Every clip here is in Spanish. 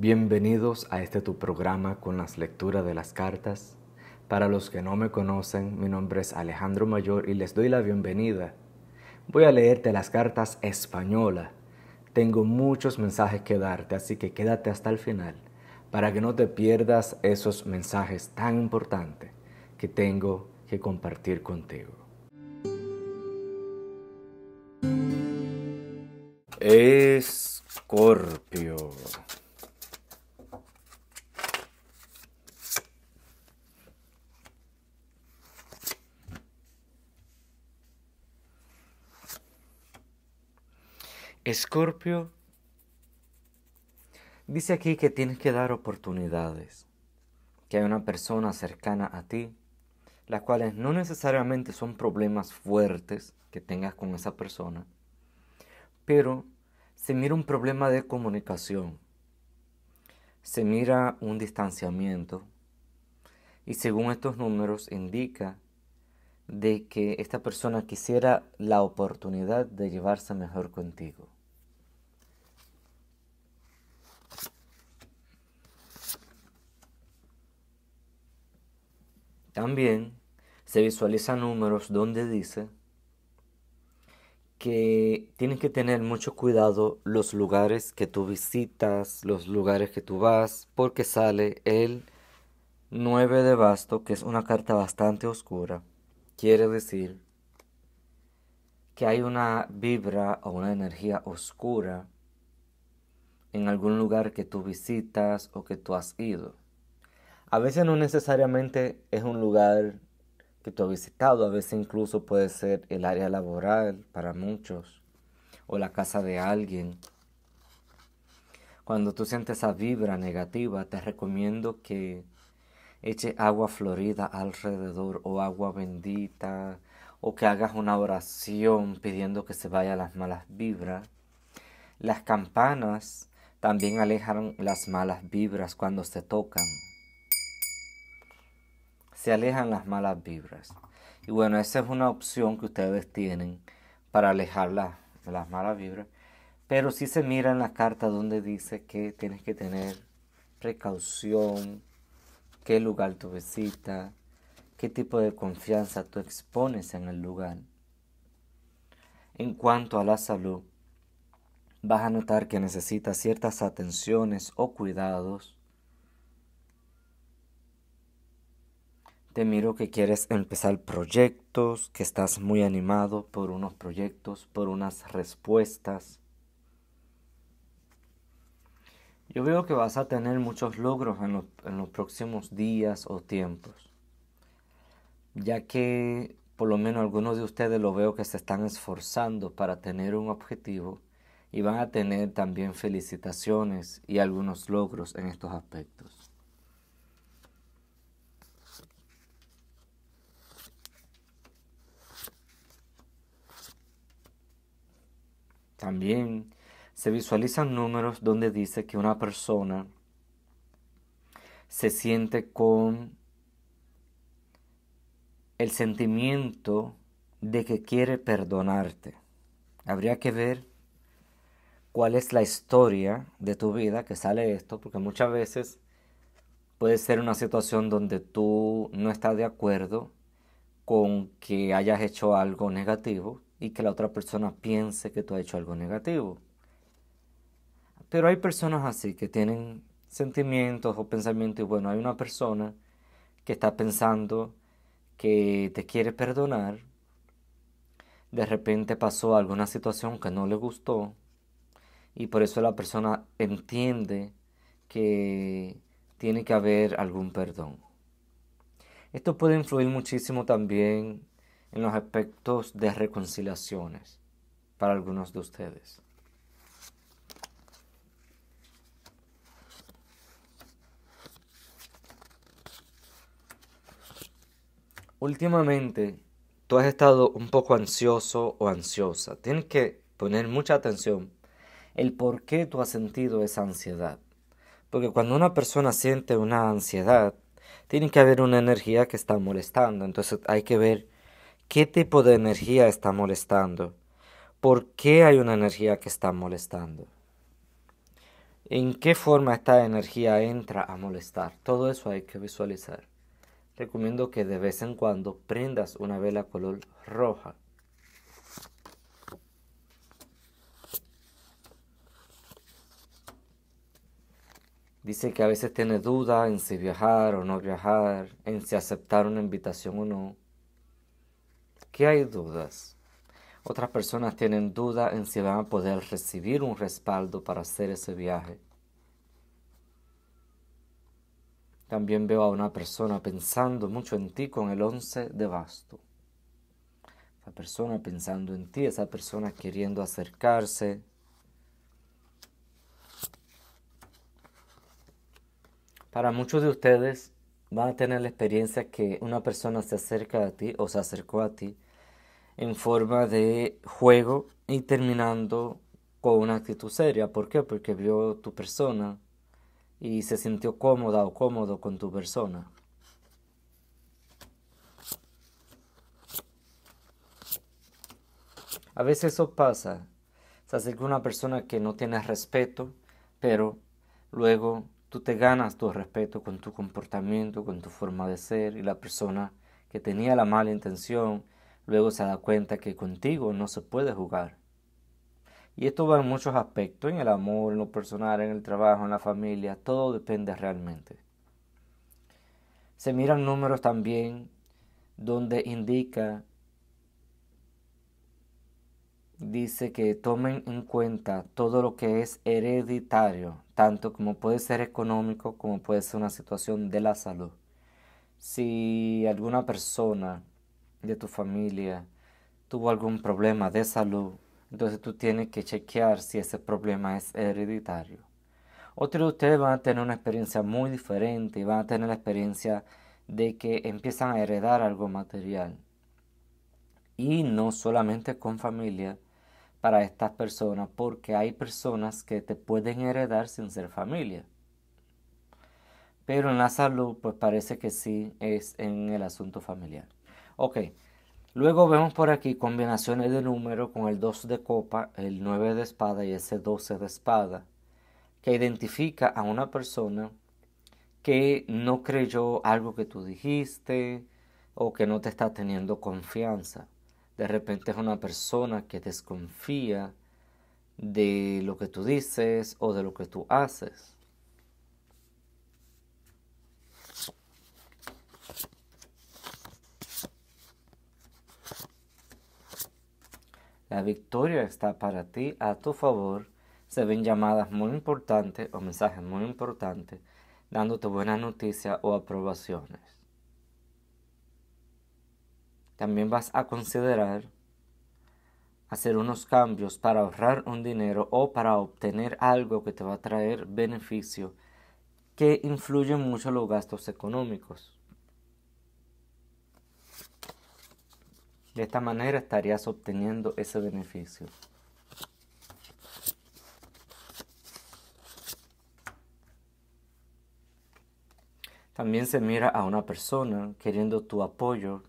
Bienvenidos a este tu programa con las lecturas de las cartas. Para los que no me conocen, mi nombre es Alejandro Mayor y les doy la bienvenida. Voy a leerte las cartas española. Tengo muchos mensajes que darte, así que quédate hasta el final para que no te pierdas esos mensajes tan importantes que tengo que compartir contigo. Escorpio. Escorpio dice aquí que tienes que dar oportunidades, que hay una persona cercana a ti, las cuales no necesariamente son problemas fuertes que tengas con esa persona, pero se mira un problema de comunicación, se mira un distanciamiento y según estos números indica de que esta persona quisiera la oportunidad de llevarse mejor contigo. También se visualiza números donde dice que tienes que tener mucho cuidado los lugares que tú visitas, los lugares que tú vas, porque sale el 9 de basto, que es una carta bastante oscura. Quiere decir que hay una vibra o una energía oscura en algún lugar que tú visitas o que tú has ido. A veces no necesariamente es un lugar que tú has visitado, a veces incluso puede ser el área laboral para muchos o la casa de alguien. Cuando tú sientes esa vibra negativa, te recomiendo que eche agua florida alrededor o agua bendita o que hagas una oración pidiendo que se vayan las malas vibras. Las campanas también alejan las malas vibras cuando se tocan se alejan las malas vibras. Y bueno, esa es una opción que ustedes tienen para alejar la, las malas vibras. Pero si se mira en la carta donde dice que tienes que tener precaución, qué lugar tú visitas, qué tipo de confianza tú expones en el lugar. En cuanto a la salud, vas a notar que necesitas ciertas atenciones o cuidados Te miro que quieres empezar proyectos, que estás muy animado por unos proyectos, por unas respuestas. Yo veo que vas a tener muchos logros en, los próximos días o tiempos, ya que por lo menos algunos de ustedes lo veo que se están esforzando para tener un objetivo y van a tener también felicitaciones y algunos logros en estos aspectos. También se visualizan números donde dice que una persona se siente con el sentimiento de que quiere perdonarte. Habría que ver cuál es la historia de tu vida que sale esto, porque muchas veces puede ser una situación donde tú no estás de acuerdo con que hayas hecho algo negativo y que la otra persona piense que tú has hecho algo negativo. Pero hay personas así que tienen sentimientos o pensamientos y bueno, hay una persona que está pensando que te quiere perdonar, de repente pasó alguna situación que no le gustó y por eso la persona entiende que tiene que haber algún perdón. Esto puede influir muchísimo también en los aspectos de reconciliaciones para algunos de ustedes. Últimamente, tú has estado un poco ansioso o ansiosa. Tienes que poner mucha atención el por qué tú has sentido esa ansiedad. Porque cuando una persona siente una ansiedad, tiene que haber una energía que está molestando. Entonces hay que ver ¿Qué tipo de energía está molestando? ¿Por qué hay una energía que está molestando? ¿En qué forma esta energía entra a molestar? Todo eso hay que visualizar. Recomiendo que de vez en cuando prendas una vela color roja. Dice que a veces tiene duda en si viajar o no viajar, en si aceptar una invitación o no hay dudas. Otras personas tienen dudas en si van a poder recibir un respaldo para hacer ese viaje. También veo a una persona pensando mucho en ti con el 11 de basto. Esa persona pensando en ti, esa persona queriendo acercarse. Para muchos de ustedes van a tener la experiencia que una persona se acerca a ti o se acercó a ti en forma de juego y terminando con una actitud seria. ¿Por qué? Porque vio tu persona y se sintió cómoda o cómodo con tu persona. A veces eso pasa. Se acerca una persona que no tiene respeto, pero luego tú te ganas tu respeto con tu comportamiento, con tu forma de ser, y la persona que tenía la mala intención Luego se da cuenta que contigo no se puede jugar. Y esto va en muchos aspectos, en el amor, en lo personal, en el trabajo, en la familia, todo depende realmente. Se miran números también donde indica, dice que tomen en cuenta todo lo que es hereditario, tanto como puede ser económico como puede ser una situación de la salud. Si alguna persona de tu familia tuvo algún problema de salud, entonces tú tienes que chequear si ese problema es hereditario. Otros de ustedes van a tener una experiencia muy diferente y van a tener la experiencia de que empiezan a heredar algo material. Y no solamente con familia para estas personas, porque hay personas que te pueden heredar sin ser familia. Pero en la salud, pues parece que sí es en el asunto familiar. Ok. Luego vemos por aquí combinaciones de números con el 2 de copa, el 9 de espada y ese 12 de espada, que identifica a una persona que no creyó algo que tú dijiste o que no te está teniendo confianza. De repente es una persona que desconfía de lo que tú dices o de lo que tú haces. La victoria está para ti, a tu favor. Se ven llamadas muy importantes o mensajes muy importantes dándote buenas noticias o aprobaciones. También vas a considerar hacer unos cambios para ahorrar un dinero o para obtener algo que te va a traer beneficio que influye mucho los gastos económicos. De esta manera estarías obteniendo ese beneficio. También se mira a una persona queriendo tu apoyo,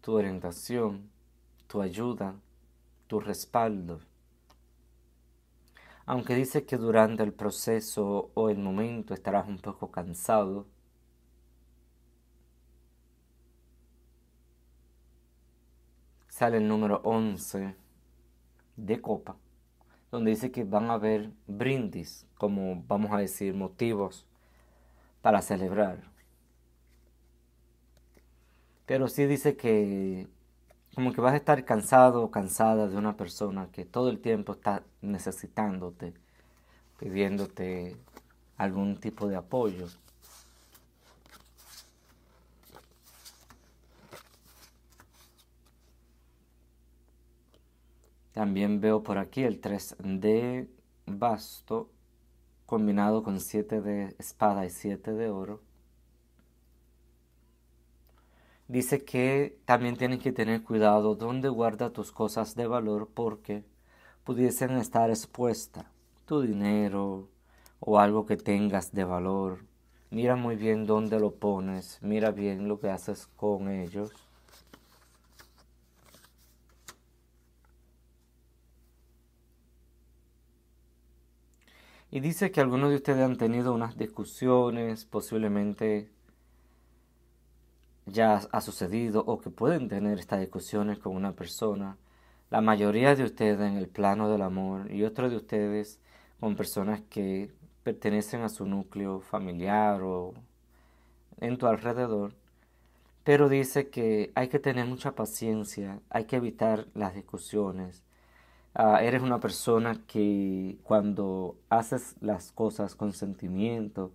tu orientación, tu ayuda, tu respaldo. Aunque dice que durante el proceso o el momento estarás un poco cansado, sale el número 11 de copa, donde dice que van a haber brindis, como vamos a decir, motivos para celebrar. Pero sí dice que como que vas a estar cansado o cansada de una persona que todo el tiempo está necesitándote, pidiéndote algún tipo de apoyo. También veo por aquí el 3 de basto combinado con 7 de espada y 7 de oro. Dice que también tienes que tener cuidado dónde guarda tus cosas de valor porque pudiesen estar expuestas. Tu dinero o algo que tengas de valor. Mira muy bien dónde lo pones. Mira bien lo que haces con ellos. Y dice que algunos de ustedes han tenido unas discusiones, posiblemente ya ha sucedido o que pueden tener estas discusiones con una persona. La mayoría de ustedes en el plano del amor y otros de ustedes con personas que pertenecen a su núcleo familiar o en tu alrededor. Pero dice que hay que tener mucha paciencia, hay que evitar las discusiones, Ah, eres una persona que cuando haces las cosas con sentimiento,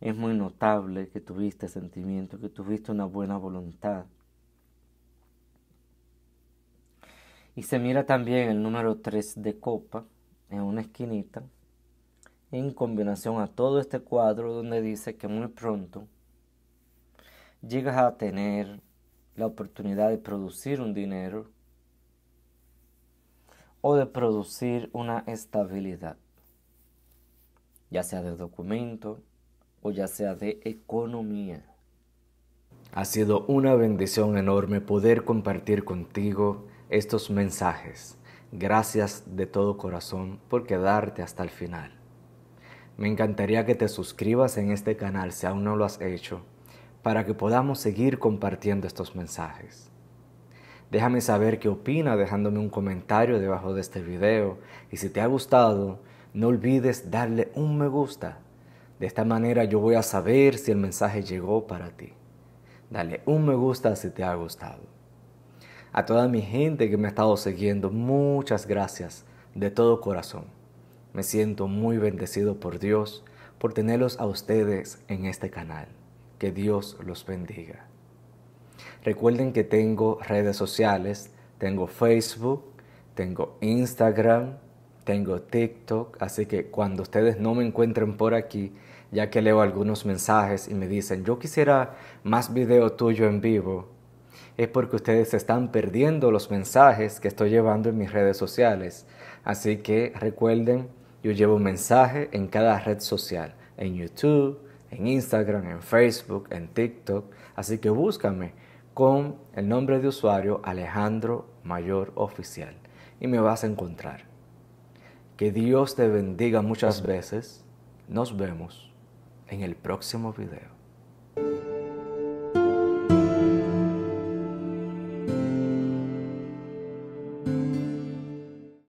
es muy notable que tuviste sentimiento, que tuviste una buena voluntad. Y se mira también el número 3 de copa en una esquinita, en combinación a todo este cuadro donde dice que muy pronto llegas a tener la oportunidad de producir un dinero o de producir una estabilidad, ya sea de documento o ya sea de economía. Ha sido una bendición enorme poder compartir contigo estos mensajes. Gracias de todo corazón por quedarte hasta el final. Me encantaría que te suscribas en este canal si aún no lo has hecho, para que podamos seguir compartiendo estos mensajes. Déjame saber qué opina dejándome un comentario debajo de este video. Y si te ha gustado, no olvides darle un me gusta. De esta manera yo voy a saber si el mensaje llegó para ti. Dale un me gusta si te ha gustado. A toda mi gente que me ha estado siguiendo, muchas gracias de todo corazón. Me siento muy bendecido por Dios por tenerlos a ustedes en este canal. Que Dios los bendiga. Recuerden que tengo redes sociales, tengo Facebook, tengo Instagram, tengo TikTok, así que cuando ustedes no me encuentren por aquí, ya que leo algunos mensajes y me dicen, yo quisiera más video tuyo en vivo, es porque ustedes están perdiendo los mensajes que estoy llevando en mis redes sociales. Así que recuerden, yo llevo un mensaje en cada red social, en YouTube, en Instagram, en Facebook, en TikTok. Así que búscame con el nombre de usuario Alejandro Mayor Oficial y me vas a encontrar. Que Dios te bendiga muchas veces. Nos vemos en el próximo video.